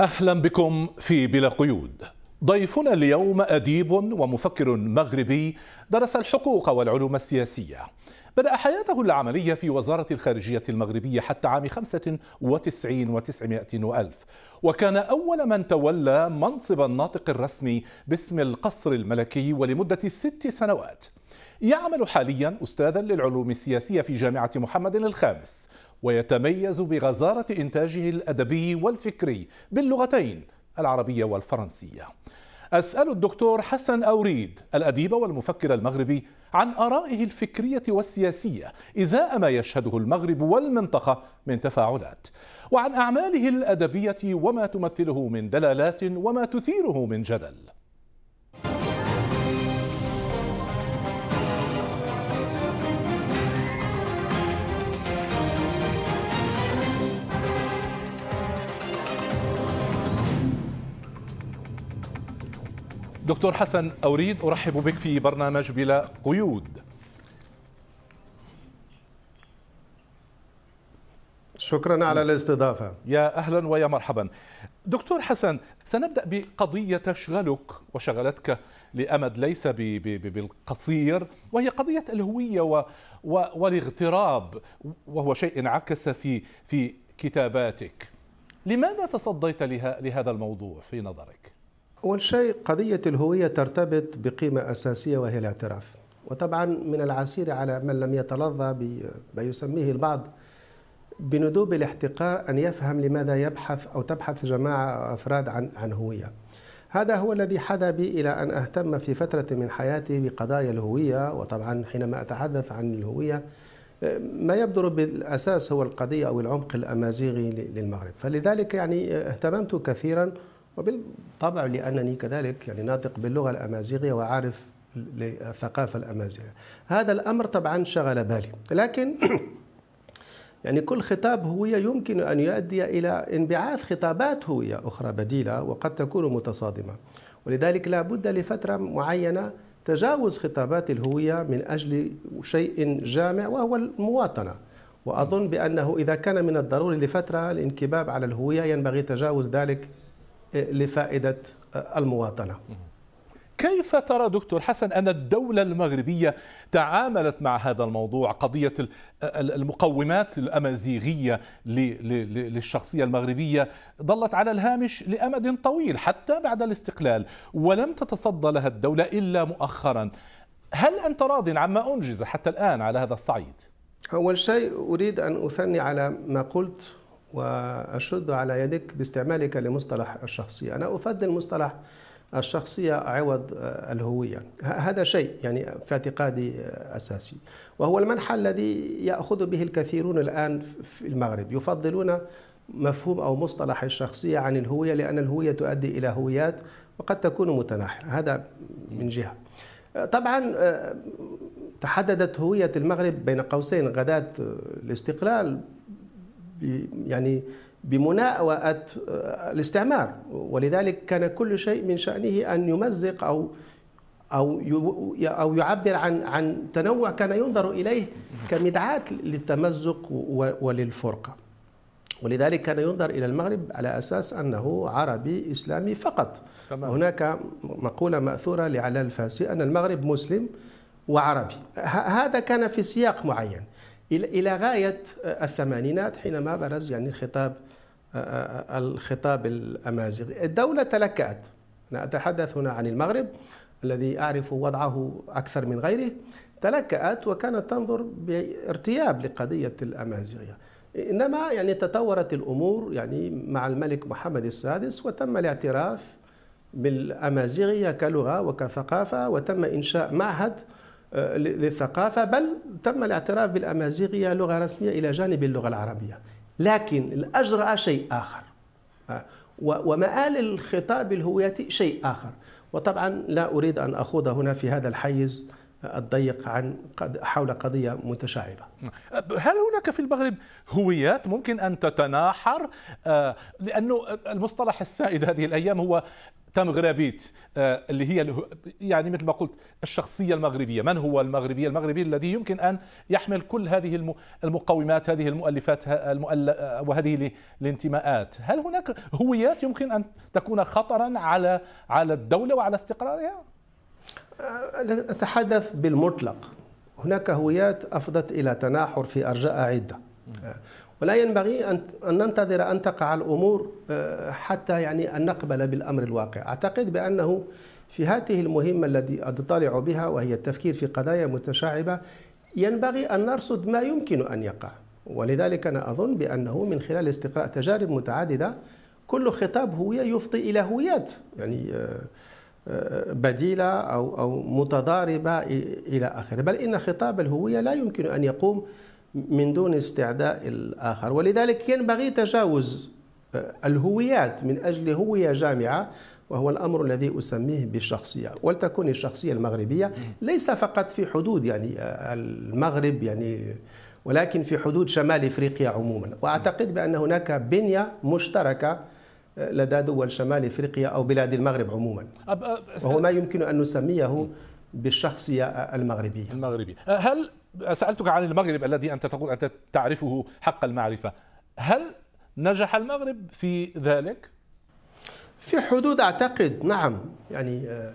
اهلا بكم في بلا قيود ضيفنا اليوم اديب ومفكر مغربي درس الحقوق والعلوم السياسيه بدأ حياته العملية في وزارة الخارجية المغربية حتى عام 95 و وألف وكان أول من تولى منصب الناطق الرسمي باسم القصر الملكي ولمدة ست سنوات يعمل حاليا أستاذا للعلوم السياسية في جامعة محمد الخامس ويتميز بغزارة إنتاجه الأدبي والفكري باللغتين العربية والفرنسية أسأل الدكتور حسن أوريد الأديب والمفكر المغربي عن آرائه الفكرية والسياسية إزاء ما يشهده المغرب والمنطقة من تفاعلات وعن أعماله الأدبية وما تمثله من دلالات وما تثيره من جدل دكتور حسن أريد أرحب بك في برنامج بلا قيود شكرا على الاستضافة يا أهلا ويا مرحبا دكتور حسن سنبدأ بقضية تشغلك وشغلتك لأمد ليس بالقصير وهي قضية الهوية والاغتراب وهو شيء انعكس في في كتاباتك لماذا تصديت لهذا الموضوع في نظرك؟ أول شيء قضية الهوية ترتبط بقيمة أساسية وهي الاعتراف وطبعا من العسير على من لم يتلظى بما يسميه البعض بندوب الاحتقار أن يفهم لماذا يبحث أو تبحث جماعة أو أفراد عن عن هوية هذا هو الذي حدا بي إلى أن أهتم في فترة من حياتي بقضايا الهوية وطبعا حينما أتحدث عن الهوية ما يبدر بالأساس هو القضية أو العمق الأمازيغي للمغرب فلذلك يعني اهتممت كثيرا وبالطبع لأنني كذلك يعني ناطق باللغة الأمازيغية وعارف الثقافة الأمازيغية هذا الأمر طبعا شغل بالي لكن يعني كل خطاب هوية يمكن أن يؤدي إلى انبعاث خطابات هوية أخرى بديلة وقد تكون متصادمة ولذلك لا بد لفترة معينة تجاوز خطابات الهوية من أجل شيء جامع وهو المواطنة وأظن بأنه إذا كان من الضروري لفترة الانكباب على الهوية ينبغي تجاوز ذلك لفائدة آه، المواطنة كيف ترى دكتور حسن أن الدولة المغربية تعاملت مع هذا الموضوع قضية آه، المقومات الأمازيغية للشخصية المغربية ظلت على الهامش لأمد طويل حتى بعد الاستقلال ولم تتصدى لها الدولة إلا مؤخرا هل أنت راض عما أنجز حتى الآن على هذا الصعيد؟ أول شيء أريد أن أثني على ما قلت وأشد على يدك باستعمالك لمصطلح الشخصية أنا أفضل مصطلح الشخصية عوض آه، الهوية هذا شيء يعني في اعتقادي آه، أساسي وهو المنحى الذي يأخذ به الكثيرون الآن في المغرب يفضلون مفهوم أو مصطلح الشخصية عن الهوية لأن الهوية تؤدي إلى هويات وقد تكون متناحرة هذا من جهة آه، طبعا تحددت هوية المغرب بين قوسين غداة الاستقلال يعني بمناوئة آه، الاستعمار ولذلك كان كل شيء من شأنه أن يمزق أو أو أو يعبر عن عن تنوع كان ينظر إليه كمدعاة للتمزق وللفرقة ولذلك كان ينظر إلى المغرب على أساس أنه عربي إسلامي فقط تمام. هناك مقولة مأثورة لعلال الفاسي أن المغرب مسلم وعربي هذا كان في سياق معين الى غايه الثمانينات حينما برز يعني الخطاب آه، آه، الخطاب الامازيغي، الدوله تلكأت انا اتحدث هنا عن المغرب الذي اعرف وضعه اكثر من غيره تلكأت وكانت تنظر بارتياب لقضيه الامازيغيه. انما يعني تطورت الامور يعني مع الملك محمد السادس وتم الاعتراف بالامازيغيه كلغه وكثقافه وتم انشاء معهد آه، للثقافة بل تم الاعتراف بالأمازيغية لغة رسمية إلى جانب اللغة العربية لكن الاجر شيء آخر آه، ومآل الخطاب الهوياتي شيء آخر وطبعا لا أريد أن أخوض هنا في هذا الحيز الضيق عن حول قضية متشعبة هل هناك في المغرب هويات ممكن أن تتناحر آه، لأنه المصطلح السائد هذه الأيام هو تم غرابيت آه، اللي هي يعني مثل ما قلت الشخصية المغربية من هو المغربي المغربي الذي يمكن أن يحمل كل هذه المقومات هذه المؤلفات آه، وهذه الانتماءات هل هناك هويات يمكن أن تكون خطرا على على الدولة وعلى استقرارها أتحدث آه، بالمطلق هناك هويات أفضت إلى تناحر في أرجاء عدة ولا ينبغي أن ننتظر أن تقع الأمور آه، حتى يعني أن نقبل بالأمر الواقع أعتقد بأنه في هذه المهمة التي أطلع بها وهي التفكير في قضايا متشعبة ينبغي أن نرصد ما يمكن أن يقع ولذلك أنا أظن بأنه من خلال استقراء تجارب متعددة كل خطاب هوية يفضي إلى هويات يعني آه، آه، بديلة أو أو متضاربة إلى آخره بل إن خطاب الهوية لا يمكن أن يقوم من دون استعداء الآخر ولذلك ينبغي تجاوز آه، الهويات من أجل هوية جامعة وهو الامر الذي اسميه بالشخصيه ولتكون الشخصيه المغربيه ليس فقط في حدود يعني آه، المغرب يعني ولكن في حدود شمال افريقيا عموما واعتقد بان هناك بنيه مشتركه آه، لدى دول شمال افريقيا او بلاد المغرب عموما وهو ما يمكن ان نسميه بالشخصيه المغربيه المغربيه هل سألتك عن المغرب الذي أنت تقول أنت تعرفه حق المعرفة هل نجح المغرب في ذلك؟ في حدود أعتقد نعم يعني آه،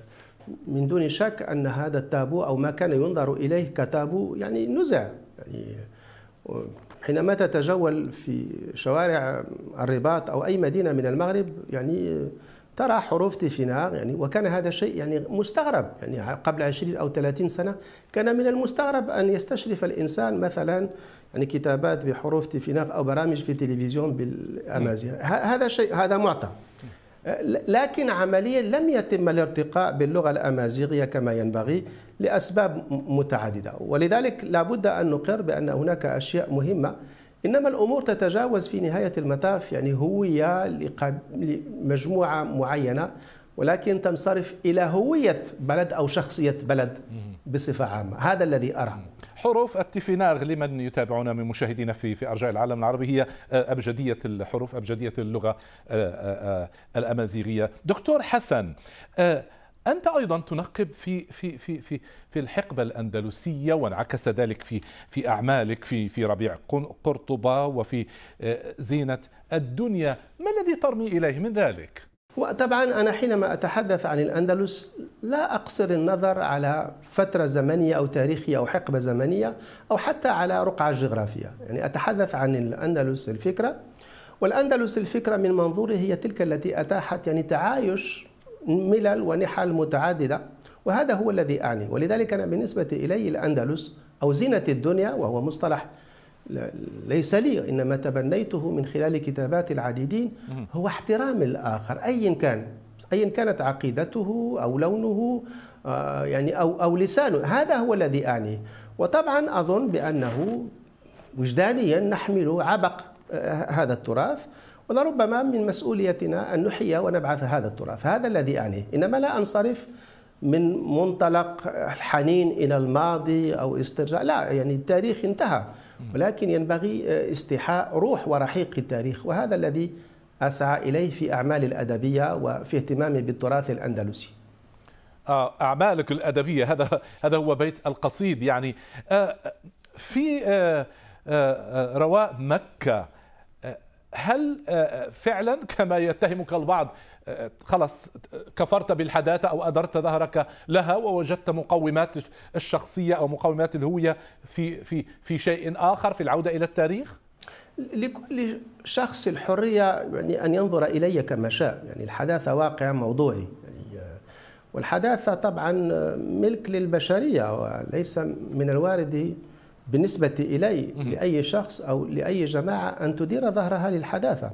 من دون شك أن هذا التابو أو ما كان ينظر إليه كتابو يعني نزع يعني آه، حينما تتجول في شوارع الرباط أو أي مدينة من المغرب يعني آه، ترى حروف تيفينار يعني وكان هذا شيء يعني مستغرب يعني قبل 20 أو 30 سنة كان من المستغرب أن يستشرف الإنسان مثلا يعني كتابات بحروف تيفيناغ أو برامج في التلفزيون بالأمازيغ هذا شيء هذا معطى لكن عمليا لم يتم الارتقاء باللغة الأمازيغية كما ينبغي لأسباب متعددة ولذلك لابد أن نقر بأن هناك أشياء مهمة إنما الأمور تتجاوز في نهاية المطاف يعني هوية لمجموعة معينة ولكن تنصرف إلى هوية بلد أو شخصية بلد بصفة عامة هذا الذي أرى حروف التفيناغ لمن يتابعنا من مشاهدينا في في ارجاء العالم العربي هي آه، ابجديه الحروف ابجديه اللغه آه، آه، الامازيغيه دكتور حسن أنت أيضا تنقب في في في في في الحقبة الأندلسية وانعكس ذلك في في أعمالك في في ربيع قرطبة وفي آه، زينة الدنيا، ما الذي ترمي إليه من ذلك؟ وطبعا أنا حينما أتحدث عن الأندلس لا أقصر النظر على فترة زمنية أو تاريخية أو حقبة زمنية أو حتى على رقعة جغرافية يعني أتحدث عن الأندلس الفكرة والأندلس الفكرة من منظوري هي تلك التي أتاحت يعني تعايش ملل ونحل متعددة وهذا هو الذي أعني ولذلك أنا بالنسبة إلي الأندلس أو زينة الدنيا وهو مصطلح ليس لي إنما تبنيته من خلال كتابات العديدين هو احترام الآخر أيا كان أيا كانت عقيدته أو لونه آه، يعني أو أو لسانه هذا هو الذي أعنيه وطبعا أظن بأنه وجدانيا نحمل عبق آه، هذا التراث ولربما من مسؤوليتنا أن نحيي ونبعث هذا التراث هذا الذي أعنيه إنما لا أنصرف من منطلق الحنين إلى الماضي أو استرجاع لا يعني التاريخ انتهى ولكن ينبغي آه، استيحاء روح ورحيق التاريخ وهذا الذي أسعى إليه في أعمالي الأدبية وفي اهتمامي بالتراث الأندلسي آه، أعمالك الأدبية هذا هذا هو بيت القصيد يعني آه، في رواء مكة هل آه، آه، فعلا كما يتهمك البعض آه، خلص كفرت بالحداثة أو أدرت ظهرك لها ووجدت مقومات الشخصية أو مقومات الهوية في في في شيء آخر في العودة إلى التاريخ؟ لكل شخص الحرية يعني أن ينظر إلي كما شاء يعني الحداثة واقع موضوعي يعني والحداثة طبعا ملك للبشرية وليس من الوارد بالنسبة إلي لأي شخص أو لأي جماعة أن تدير ظهرها للحداثة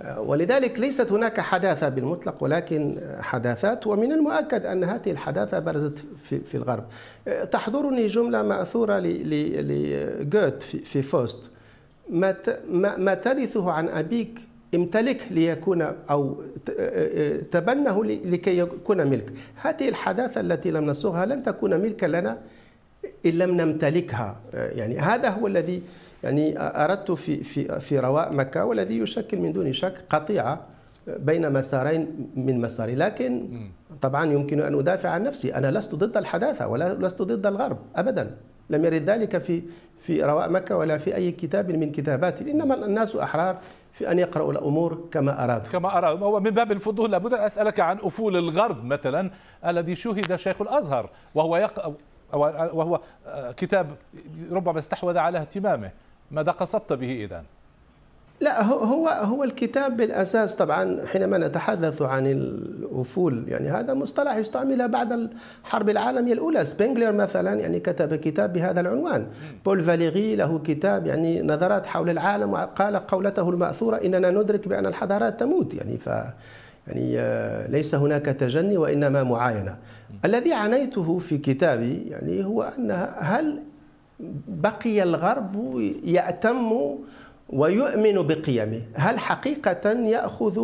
آه، ولذلك ليست هناك حداثة بالمطلق ولكن حداثات ومن المؤكد أن هذه الحداثة برزت في الغرب آه، تحضرني جملة مأثورة لجوت في فوست ما ترثه عن أبيك امتلك ليكون أو آه، تبنه لكي يكون ملك هذه الحداثة التي لم نصغها لن تكون ملكا لنا ان لم نمتلكها يعني هذا هو الذي يعني اردت في في في رواء مكه والذي يشكل من دون شك قطيعه بين مسارين من مساري لكن طبعا يمكن ان ادافع عن نفسي انا لست ضد الحداثه ولا لست ضد الغرب ابدا لم يرد ذلك في في رواء مكه ولا في اي كتاب من كتاباتي انما الناس احرار في ان يقراوا الامور كما ارادوا كما ارادوا هو من باب الفضول لابد ان اسالك عن افول الغرب مثلا الذي شهد شيخ الازهر وهو يق... وهو آه، كتاب ربما استحوذ على اهتمامه ماذا قصدت به اذا لا هو هو الكتاب بالاساس طبعا حينما نتحدث عن الافول يعني هذا مصطلح استعمل بعد الحرب العالميه الاولى سبنغلر مثلا يعني كتب كتاب بهذا العنوان بول فاليغي له كتاب يعني نظرات حول العالم وقال قولته الماثوره اننا ندرك بان الحضارات تموت يعني ف يعني آه، ليس هناك تجني وانما معاينه الذي عنيته في كتابي يعني هو أن هل بقي الغرب يأتم ويؤمن بقيمه هل حقيقة يأخذ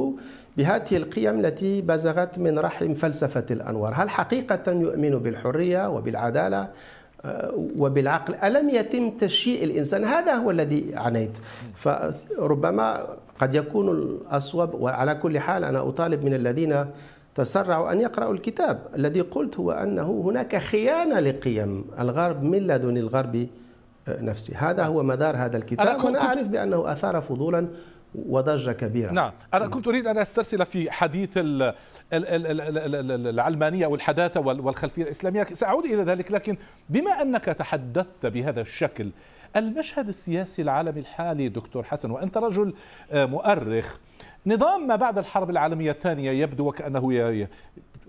بهذه القيم التي بزغت من رحم فلسفة الأنوار هل حقيقة يؤمن بالحرية وبالعدالة آه، وبالعقل ألم يتم تشيء الإنسان هذا هو الذي عنيت فربما قد يكون الأصوب وعلى كل حال أنا أطالب من الذين تسرعوا أن يقرأوا الكتاب الذي قلت هو أنه هناك خيانة لقيم الغرب من لدن الغرب آه، نفسه هذا هو مدار هذا الكتاب أنا, كنت... أعرف بأنه أثار فضولا وضجة كبيرة نعم أنا كنت أريد أن أسترسل في حديث العلمانية والحداثة والخلفية الإسلامية سأعود إلى ذلك لكن بما أنك تحدثت بهذا الشكل المشهد السياسي العالمي الحالي دكتور حسن وأنت رجل آه، مؤرخ نظام ما بعد الحرب العالمية الثانية يبدو وكأنه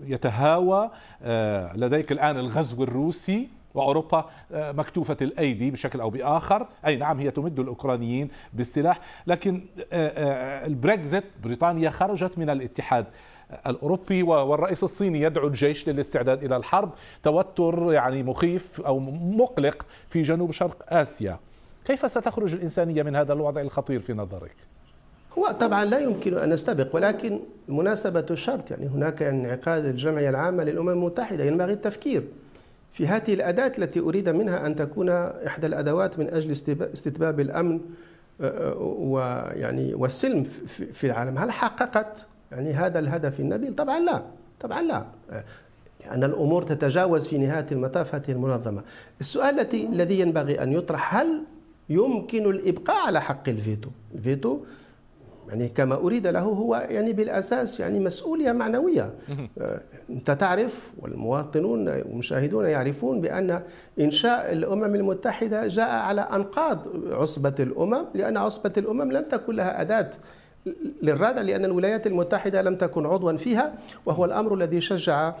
يتهاوى آه، لديك الآن الغزو الروسي واوروبا آه، مكتوفه الايدي بشكل او باخر، اي نعم هي تمد الاوكرانيين بالسلاح، لكن آه، البريكزت بريطانيا خرجت من الاتحاد الاوروبي والرئيس الصيني يدعو الجيش للاستعداد الى الحرب، توتر يعني مخيف او مقلق في جنوب شرق اسيا. كيف ستخرج الانسانيه من هذا الوضع الخطير في نظرك؟ هو طبعا لا يمكن أن نستبق ولكن مناسبة الشرط يعني هناك انعقاد الجمعية العامة للأمم المتحدة ينبغي التفكير في هذه الأداة التي أريد منها أن تكون إحدى الأدوات من أجل استتباب الأمن آه، آه، ويعني والسلم في العالم هل حققت يعني هذا الهدف النبيل طبعا لا طبعا لا آه، أن الأمور تتجاوز في نهاية المطاف هذه المنظمة السؤال التي الذي ينبغي أن يطرح هل يمكن الإبقاء على حق الفيتو الفيتو يعني كما أريد له هو يعني بالأساس يعني مسؤولية معنوية آه، أنت تعرف والمواطنون والمشاهدون يعرفون بأن إنشاء الأمم المتحدة جاء على أنقاض عصبة الأمم لأن عصبة الأمم لم تكن لها أداة للردع لأن الولايات المتحدة لم تكن عضوا فيها وهو الأمر الذي شجع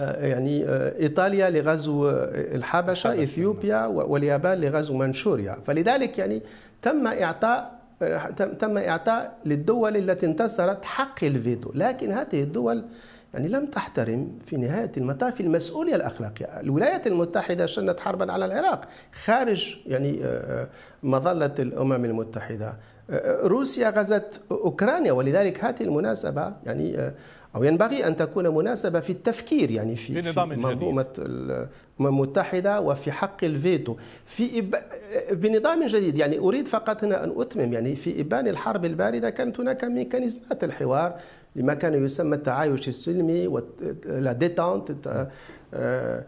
آه، يعني آه، ايطاليا لغزو الحبشه اثيوبيا واليابان لغزو منشوريا فلذلك يعني تم اعطاء تم إعطاء للدول التي انتصرت حق الفيتو لكن هذه الدول يعني لم تحترم في نهاية المطاف المسؤولية الأخلاقية الولايات المتحدة شنت حربا على العراق خارج يعني آه، آه، مظلة الأمم المتحدة آه، روسيا غزت أوكرانيا ولذلك هذه المناسبة يعني أو ينبغي أن تكون مناسبة في التفكير يعني في, في, نظام في منظومة الأمم المتحدة وفي حق الفيتو في إب... بنظام جديد يعني أريد فقط هنا أن أتمم يعني في إبان الحرب الباردة كانت هناك ميكانيزمات الحوار لما كان يسمى التعايش السلمي ولا ديتانت آه،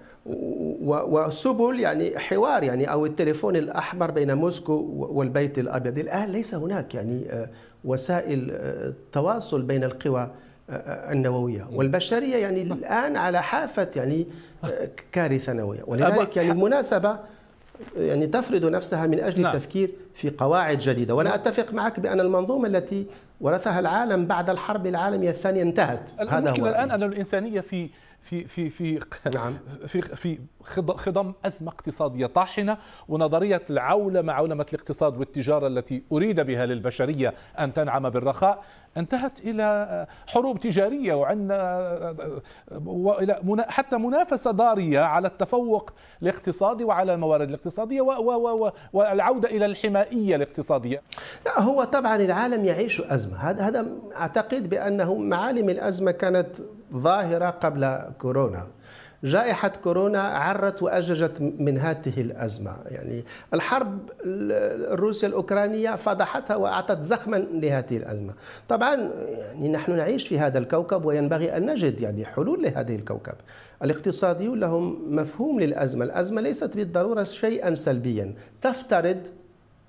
وسبل يعني حوار يعني او التليفون الاحمر بين موسكو والبيت الابيض الان ليس هناك يعني آه، وسائل آه، تواصل بين القوى النوويه والبشريه يعني الان على حافه يعني آه، كارثه نوويه ولذلك يعني المناسبه يعني تفرض نفسها من اجل نعم. التفكير في قواعد جديده وانا نعم. اتفق معك بان المنظومه التي ورثها العالم بعد الحرب العالميه الثانيه انتهت هذا المشكله هو الان يعني. ان الانسانيه في في في في نعم. في في خضم ازمه اقتصاديه طاحنه ونظريه العولمه عولمه الاقتصاد والتجاره التي اريد بها للبشريه ان تنعم بالرخاء انتهت الى حروب تجاريه وعندنا والى حتى منافسه ضاريه على التفوق الاقتصادي وعلى الموارد الاقتصاديه والعوده الى الحمائيه الاقتصاديه. لا هو طبعا العالم يعيش ازمه، هذا هذا اعتقد بانه معالم الازمه كانت ظاهرة قبل كورونا جائحة كورونا عرت وأججت من هذه الأزمة يعني الحرب الروسية الأوكرانية فضحتها وأعطت زخما لهذه الأزمة طبعا يعني نحن نعيش في هذا الكوكب وينبغي أن نجد يعني حلول لهذه الكوكب الاقتصاديون لهم مفهوم للأزمة الأزمة ليست بالضرورة شيئا سلبيا تفترض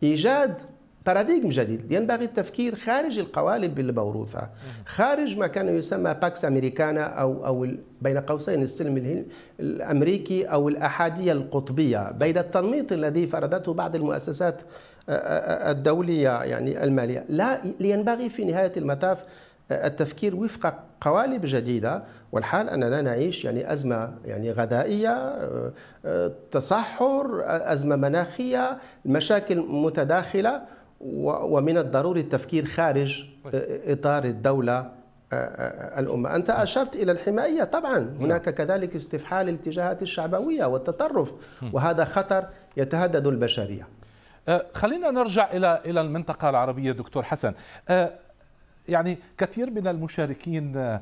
إيجاد باراديغم جديد ينبغي التفكير خارج القوالب الموروثة خارج ما كان يسمى باكس أمريكانا أو, أو بين قوسين السلم الأمريكي أو الأحادية القطبية بين التنميط الذي فرضته بعض المؤسسات آه، آه، آه، الدولية يعني المالية لا ينبغي في نهاية المطاف التفكير وفق قوالب جديدة والحال أننا نعيش يعني أزمة يعني غذائية تصحر أزمة مناخية مشاكل متداخلة ومن الضروري التفكير خارج إطار الدولة آه، آه، الأمة أنت أشرت إلى الحماية طبعا هناك نعم. كذلك استفحال الاتجاهات الشعبوية والتطرف وهذا خطر يتهدد البشرية آه، خلينا نرجع إلى إلى المنطقة العربية دكتور حسن يعني كثير من المشاركين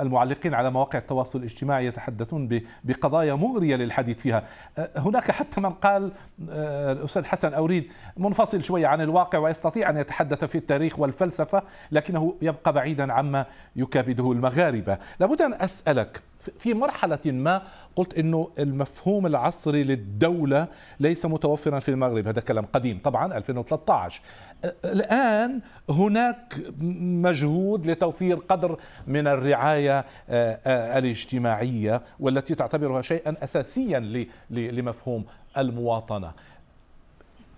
المعلقين على مواقع التواصل الاجتماعي يتحدثون بقضايا مغريه للحديث فيها أه، هناك حتى من قال أه، الاستاذ حسن اوريد منفصل شويه عن الواقع ويستطيع ان يتحدث في التاريخ والفلسفه لكنه يبقى بعيدا عما يكابده المغاربه لابد ان اسالك في مرحلة ما قلت أنه المفهوم العصري للدولة ليس متوفرا في المغرب هذا كلام قديم طبعا 2013 الآن هناك مجهود لتوفير قدر من الرعاية الاجتماعية والتي تعتبرها شيئا أساسيا لمفهوم المواطنة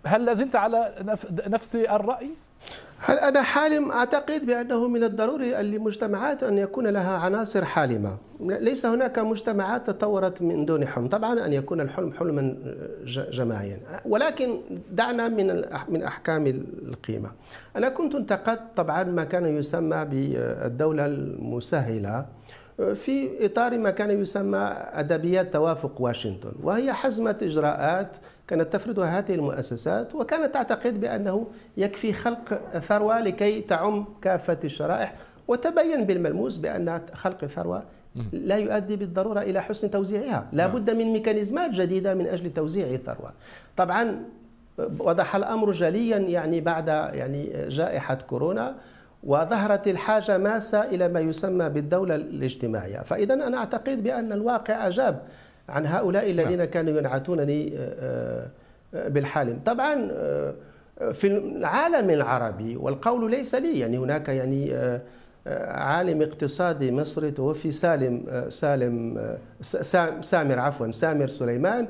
هل لازلت على نفس الرأي؟ هل أنا حالم؟ أعتقد بأنه من الضروري لمجتمعات أن يكون لها عناصر حالمة ليس هناك مجتمعات تطورت من دون حلم طبعا أن يكون الحلم حلما جماعيا ولكن دعنا من من أحكام القيمة أنا كنت انتقدت طبعا ما كان يسمى بالدولة المسهلة في إطار ما كان يسمى أدبيات توافق واشنطن وهي حزمة إجراءات كانت تفرضها هذه المؤسسات وكانت تعتقد بأنه يكفي خلق ثروة لكي تعم كافة الشرائح وتبين بالملموس بأن خلق الثروة لا يؤدي بالضرورة إلى حسن توزيعها لا نعم. بد من ميكانيزمات جديدة من أجل توزيع الثروة طبعا وضح الأمر جليا يعني بعد يعني جائحة كورونا وظهرت الحاجة ماسة إلى ما يسمى بالدولة الاجتماعية فإذا أنا أعتقد بأن الواقع أجاب عن هؤلاء الذين نعم. كانوا ينعتونني آه، آه، بالحالم طبعا آه، في العالم العربي والقول ليس لي يعني هناك يعني عالم اقتصادي مصري توفي سالم سالم سامر عفوا سامر سليمان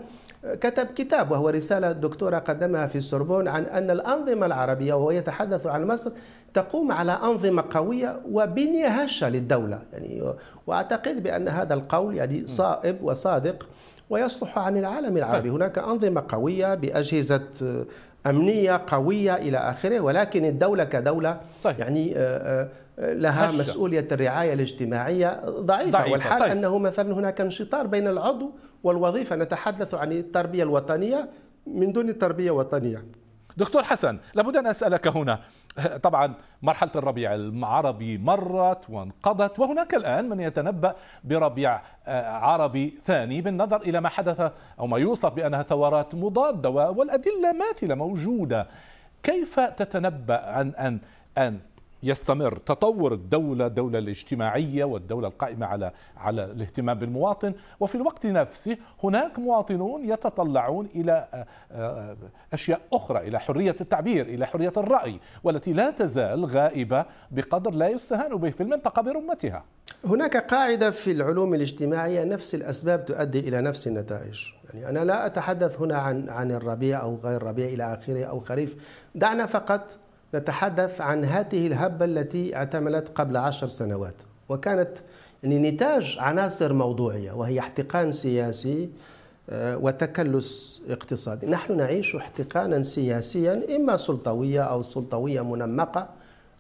كتب كتاب وهو رسالة دكتورة قدمها في السوربون عن أن الأنظمة العربية وهو يتحدث عن مصر تقوم على أنظمة قوية وبنية هشة للدولة يعني وأعتقد بأن هذا القول يعني صائب وصادق ويصلح عن العالم العربي طيب. هناك أنظمة قوية بأجهزة أمنية قوية إلى آخره ولكن الدولة كدولة طيب. يعني آه، آه، لها هشة. مسؤولية الرعاية الاجتماعية ضعيفة, ضعيفة. والحال طيب. أنه مثلا هناك انشطار بين العضو والوظيفة نتحدث عن التربية الوطنية من دون تربية وطنية دكتور حسن لابد أن أسألك هنا طبعا مرحلة الربيع العربي مرت وانقضت وهناك الآن من يتنبأ بربيع آه، عربي ثاني بالنظر إلى ما حدث أو ما يوصف بأنها ثورات مضادة والأدلة ماثلة موجودة كيف تتنبأ عن أن أن يستمر تطور الدولة الدولة الاجتماعية والدولة القائمة على على الاهتمام بالمواطن وفي الوقت نفسه هناك مواطنون يتطلعون إلى آه، آه، أشياء أخرى إلى حرية التعبير إلى حرية الرأي والتي لا تزال غائبة بقدر لا يستهان به في المنطقة برمتها هناك قاعدة في العلوم الاجتماعية نفس الأسباب تؤدي إلى نفس النتائج يعني أنا لا أتحدث هنا عن عن الربيع أو غير الربيع إلى آخره أو خريف دعنا فقط نتحدث عن هذه الهبة التي اعتملت قبل عشر سنوات وكانت يعني نتاج عناصر موضوعية وهي احتقان سياسي آه، وتكلس اقتصادي نحن نعيش احتقانا سياسيا إما سلطوية أو سلطوية منمقة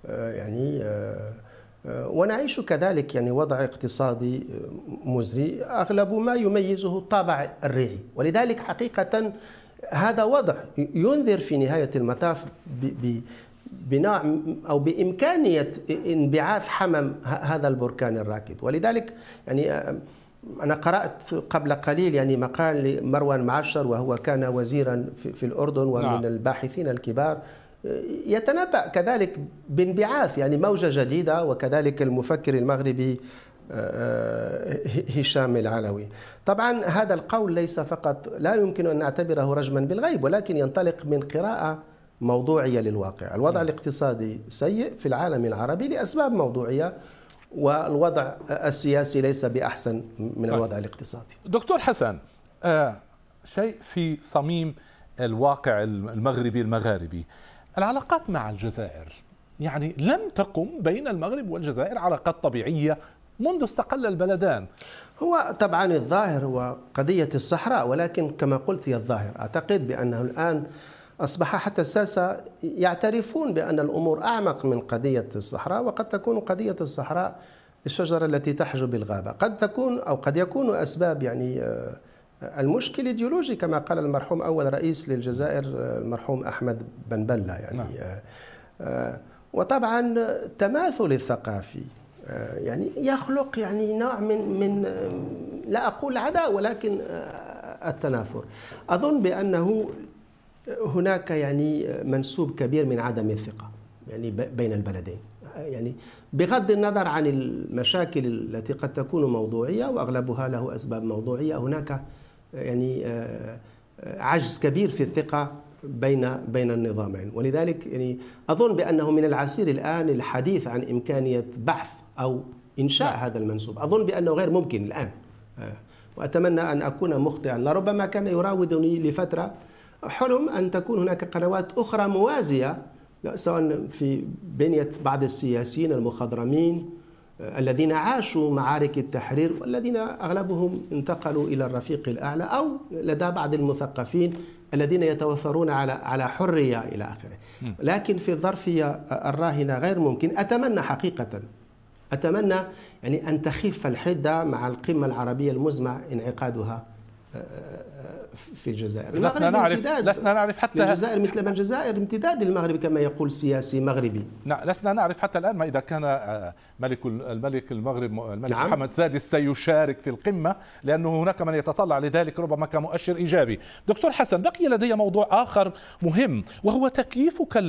آه، يعني آه، ونعيش كذلك يعني وضع اقتصادي مزري أغلب ما يميزه الطابع الريعي ولذلك حقيقة هذا وضع ينذر في نهاية المطاف بناء او بامكانيه انبعاث حمم هذا البركان الراكد ولذلك يعني آه، آه، انا قرات قبل قليل يعني مقال لمروان معشر وهو كان وزيرا في الاردن ومن نعم. الباحثين الكبار آه، يتنبأ كذلك بانبعاث يعني موجة جديدة وكذلك المفكر المغربي هشام العلوي طبعا هذا القول ليس فقط لا يمكن أن نعتبره رجما بالغيب ولكن ينطلق من قراءة موضوعية للواقع الوضع م. نعم. الاقتصادي سيء في العالم العربي لأسباب موضوعية والوضع السياسي ليس بأحسن من طيب. الوضع الاقتصادي دكتور حسن آه شيء في صميم الواقع المغربي المغاربي العلاقات مع الجزائر يعني لم تقم بين المغرب والجزائر علاقات طبيعية منذ استقل البلدان هو طبعا الظاهر هو قضية الصحراء ولكن كما قلت هي الظاهر أعتقد بأنه الآن أصبح حتى الساسة يعترفون بأن الأمور أعمق من قضية الصحراء وقد تكون قضية الصحراء الشجرة التي تحجب الغابة قد تكون أو قد يكون أسباب يعني آه، المشكل ايديولوجي كما قال المرحوم أول رئيس للجزائر آه، المرحوم أحمد بن بلة يعني نعم. آه، وطبعا التماثل الثقافي يعني يخلق يعني نوع من من لا أقول عداء ولكن التنافر أظن بأنه هناك يعني منسوب كبير من عدم الثقة يعني بين البلدين يعني بغض النظر عن المشاكل التي قد تكون موضوعية وأغلبها له أسباب موضوعية هناك يعني آه، عجز كبير في الثقة بين بين النظامين ولذلك يعني أظن بأنه من العسير الآن الحديث عن إمكانية بحث أو إنشاء هذا المنسوب أظن بأنه غير ممكن الآن آه، وأتمنى أن أكون مخطئا لربما كان يراودني لفترة حلم أن تكون هناك قنوات أخرى موازية سواء في بنية بعض السياسيين المخضرمين آه، الذين عاشوا معارك التحرير والذين أغلبهم انتقلوا إلى الرفيق الأعلى أو لدى بعض المثقفين الذين يتوفرون على على حرية إلى آخره لكن في الظرفية الراهنة غير ممكن أتمنى حقيقة أتمنى يعني أن تخف الحدة مع القمة العربية المزمع انعقادها في الجزائر لسنا نعرف لسنا نعرف حتى الجزائر مثلما الجزائر امتداد للمغرب كما يقول سياسي مغربي نعم، لسنا نعرف حتى الان ما اذا كان آه، ملك الملك المغرب الملك نعم. محمد السادس سيشارك في القمه لانه هناك من يتطلع لذلك ربما كمؤشر ايجابي دكتور حسن بقي لدي موضوع اخر مهم وهو تكييفك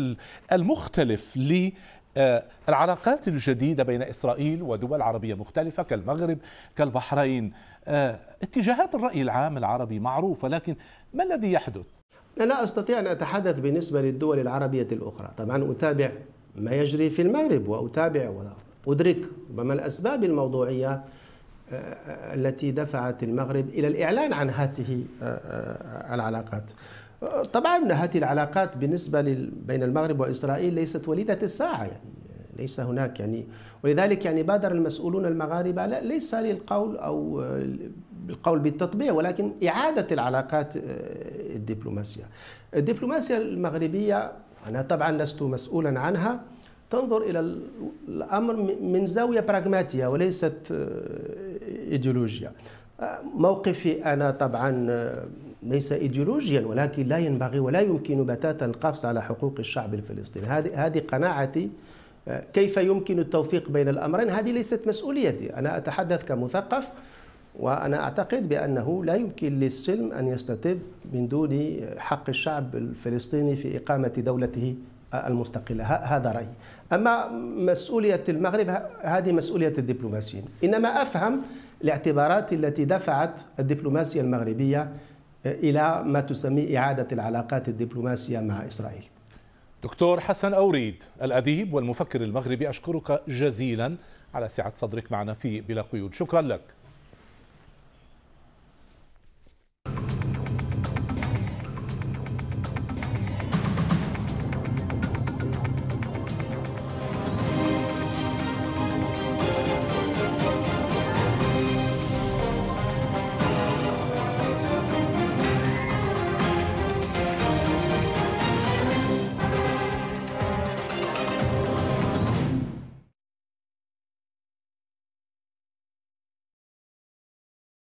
المختلف ل آه، العلاقات الجديدة بين إسرائيل ودول عربية مختلفة كالمغرب كالبحرين آه، اتجاهات الرأي العام العربي معروفة لكن ما الذي يحدث؟ أنا لا أستطيع أن أتحدث بالنسبة للدول العربية الأخرى طبعا أتابع ما يجري في المغرب وأتابع وأدرك ربما الأسباب الموضوعية آه، التي دفعت المغرب إلى الإعلان عن هذه العلاقات طبعا هذه العلاقات بالنسبة بين المغرب وإسرائيل ليست وليدة الساعة يعني ليس هناك يعني ولذلك يعني بادر المسؤولون المغاربة ليس للقول أو القول بالتطبيع ولكن إعادة العلاقات آه، الدبلوماسية الدبلوماسيه المغربية أنا طبعا لست مسؤولا عنها تنظر إلى الأمر من زاوية براغماتية وليست إيديولوجيا آه، آه، موقفي أنا طبعا ليس ايديولوجيا ولكن لا ينبغي ولا يمكن بتاتا القفز على حقوق الشعب الفلسطيني هذه هذه قناعتي آه، كيف يمكن التوفيق بين الامرين هذه ليست مسؤوليتي انا اتحدث كمثقف وانا اعتقد بانه لا يمكن للسلم ان يستتب من دون حق الشعب الفلسطيني في اقامه دولته المستقله هذا رايي اما مسؤوليه المغرب هذه مسؤوليه الدبلوماسيين انما افهم الاعتبارات التي دفعت الدبلوماسيه المغربيه الى ما تسميه اعاده العلاقات الدبلوماسيه مع اسرائيل. دكتور حسن اوريد الاديب والمفكر المغربي اشكرك جزيلا على سعه صدرك معنا في بلا قيود، شكرا لك.